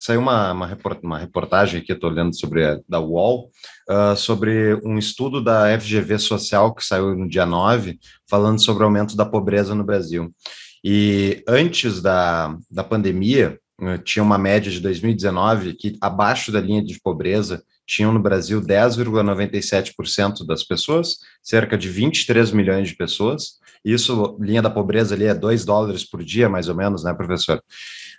saiu uma, uma, reportagem que eu estou lendo sobre a, da UOL, uh, sobre um estudo da FGV Social que saiu no dia 9, falando sobre o aumento da pobreza no Brasil. E antes da, da pandemia, eh, tinha uma média de 2019 que abaixo da linha de pobreza tinham no Brasil 10,97% das pessoas, cerca de 23 milhões de pessoas. Isso, linha da pobreza ali é 2 dólares por dia, mais ou menos, né, professor?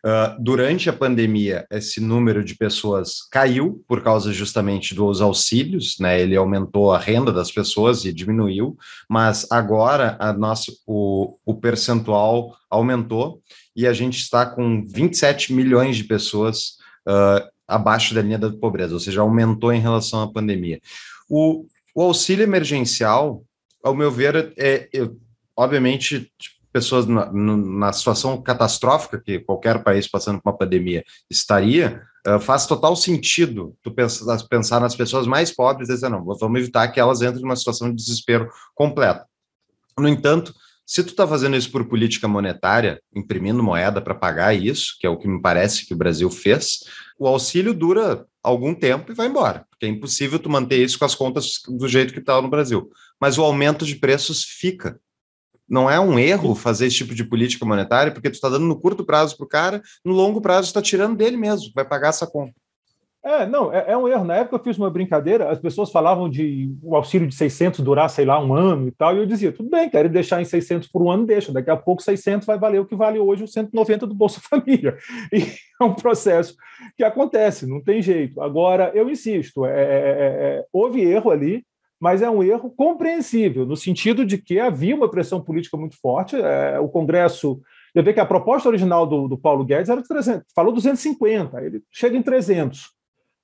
Uh, durante a pandemia, esse número de pessoas caiu por causa justamente dos auxílios, né? Ele aumentou a renda das pessoas e diminuiu, mas agora a nossa, o, o percentual aumentou e a gente está com 27 milhões de pessoas uh, abaixo da linha da pobreza, ou seja, aumentou em relação à pandemia. O, o auxílio emergencial, ao meu ver, é, é obviamente pessoas na, na, situação catastrófica que qualquer país passando por uma pandemia estaria, uh, faz total sentido tu pensar, pensar nas pessoas mais pobres e dizer, assim, não, vamos evitar que elas entrem numa situação de desespero completo. No entanto, se tu está fazendo isso por política monetária, imprimindo moeda para pagar isso, que é o que me parece que o Brasil fez, o auxílio dura algum tempo e vai embora, porque é impossível tu manter isso com as contas do jeito que está no Brasil. Mas o aumento de preços fica. Não é um erro fazer esse tipo de política monetária, porque tu está dando no curto prazo para o cara, no longo prazo está tirando dele mesmo, vai pagar essa conta. É, não, é, é, um erro. Na época eu fiz uma brincadeira, as pessoas falavam de o auxílio de 600 durar, sei lá, um ano e tal, e eu dizia, tudo bem, quero deixar em 600 por um ano, deixa, daqui a pouco 600 vai valer o que vale hoje o 190 do Bolsa Família. E é um processo que acontece, não tem jeito. Agora, eu insisto, é é, é, é, é, houve erro ali, mas é um erro compreensível, no sentido de que havia uma pressão política muito forte, o Congresso... Eu vejo que a proposta original do, do Paulo Guedes era 300, falou 250, ele chega em 300.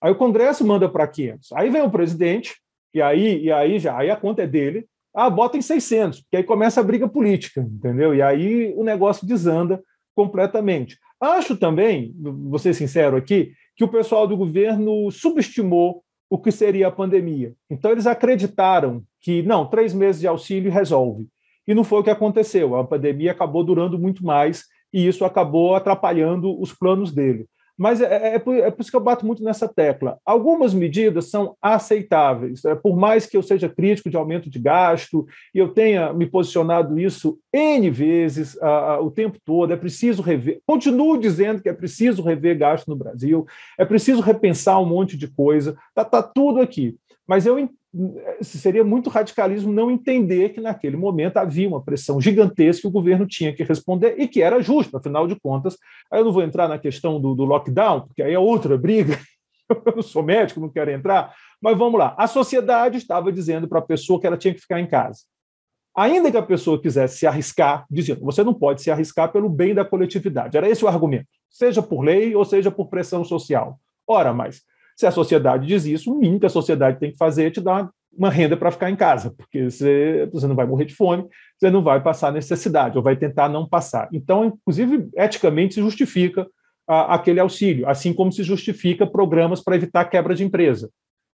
Aí o Congresso manda para 500. Aí vem o presidente, e aí, e aí já, aí a conta é dele. Ah, bota em 600, porque aí começa a briga política, entendeu? E aí o negócio desanda completamente. Acho também, vou ser sincero aqui, que o pessoal do governo subestimou o que seria a pandemia. Então, eles acreditaram que, não, três meses de auxílio resolve. E não foi o que aconteceu. A pandemia acabou durando muito mais e isso acabou atrapalhando os planos dele. Mas é, é, é, por, é, por, isso que eu bato muito nessa tecla. Algumas medidas são aceitáveis. É, por mais que eu seja crítico de aumento de gasto, e eu tenha me posicionado isso N vezes a, a, o tempo todo, é preciso rever. Continuo dizendo que é preciso rever gasto no Brasil, é preciso repensar um monte de coisa. Está tá tudo aqui. Mas eu seria muito radicalismo não entender que naquele momento havia uma pressão gigantesca que o governo tinha que responder e que era justo, afinal de contas. Aí eu não vou entrar na questão do, do lockdown, porque aí é outra briga. Eu sou médico, não quero entrar, mas vamos lá. A sociedade estava dizendo para a pessoa que ela tinha que ficar em casa. Ainda que a pessoa quisesse se arriscar, dizendo, você não pode se arriscar pelo bem da coletividade. Era esse o argumento, seja por lei ou seja por pressão social. Ora, mas se a sociedade diz isso, o mínimo que a sociedade tem que fazer é te dar uma renda para ficar em casa, porque você, você não vai morrer de fome, você não vai passar necessidade, ou vai tentar não passar. Então, inclusive, eticamente se justifica a, aquele auxílio, assim como se justifica programas para evitar quebra de empresa.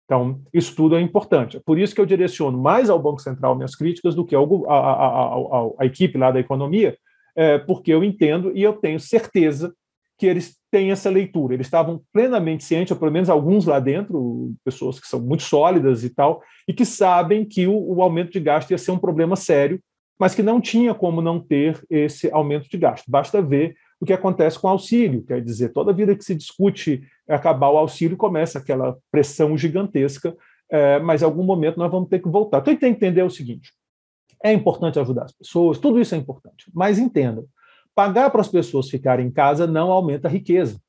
Então, isso tudo é importante. É por isso que eu direciono mais ao Banco Central minhas críticas do que ao, a, a, a, a equipe lá da economia, é, porque eu entendo e eu tenho certeza que eles têm essa leitura. Eles estavam plenamente cientes, ou pelo menos alguns lá dentro, pessoas que são muito sólidas e tal, e que sabem que o, o aumento de gasto ia ser um problema sério, mas que não tinha como não ter esse aumento de gasto. Basta ver o que acontece com o auxílio, quer dizer, toda vida que se discute acabar o auxílio, começa aquela pressão gigantesca, é, mas em algum momento nós vamos ter que voltar. Então, tem que entender o seguinte, é importante ajudar as pessoas, tudo isso é importante, mas entendam, Pagar para as pessoas ficarem em casa não aumenta a riqueza.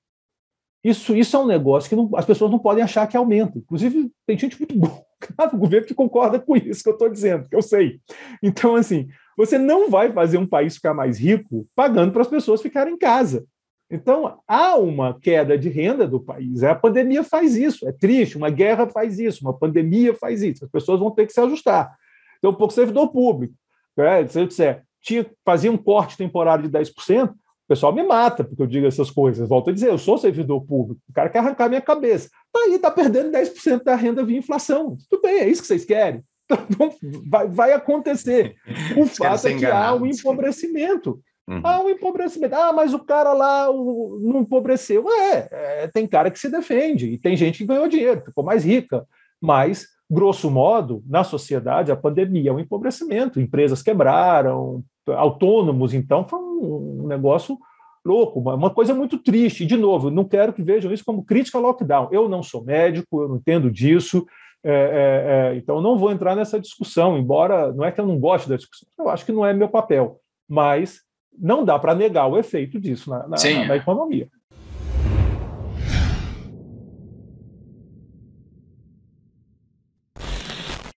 Isso, isso é um negócio que não, as pessoas não podem achar que aumenta. Inclusive, tem gente muito boa no governo que concorda com isso que eu estou dizendo, que eu sei. Então, assim, você não vai fazer um país ficar mais rico pagando para as pessoas ficarem em casa. Então, há uma queda de renda do país. A pandemia faz isso. É triste, uma guerra faz isso, uma pandemia faz isso. As pessoas vão ter que se ajustar. Então, um pouco servidor público. Né? Se eu disser, tinha, fazia um corte temporário de 10%, o pessoal me mata porque eu digo essas coisas. Volto a dizer, eu sou servidor público, o cara quer arrancar minha cabeça. Está aí, está perdendo 10% da renda via inflação. Tudo bem, é isso que vocês querem. Então, vai, vai acontecer. O fato é que há um empobrecimento. Uhum. Há um empobrecimento. Ah, mas o cara lá o, não empobreceu. É, é, tem cara que se defende, e tem gente que ganhou dinheiro, ficou mais rica. Mas grosso modo, na sociedade, a pandemia é um empobrecimento. Empresas quebraram, autônomos, então, foi um, negócio louco, uma, coisa muito triste. De novo, não quero que vejam isso como crítica ao lockdown. Eu não sou médico, eu não entendo disso, é, é, é, então não vou entrar nessa discussão, embora não é que eu não goste da discussão, eu acho que não é meu papel, mas não dá para negar o efeito disso na, na, na, na é. economia.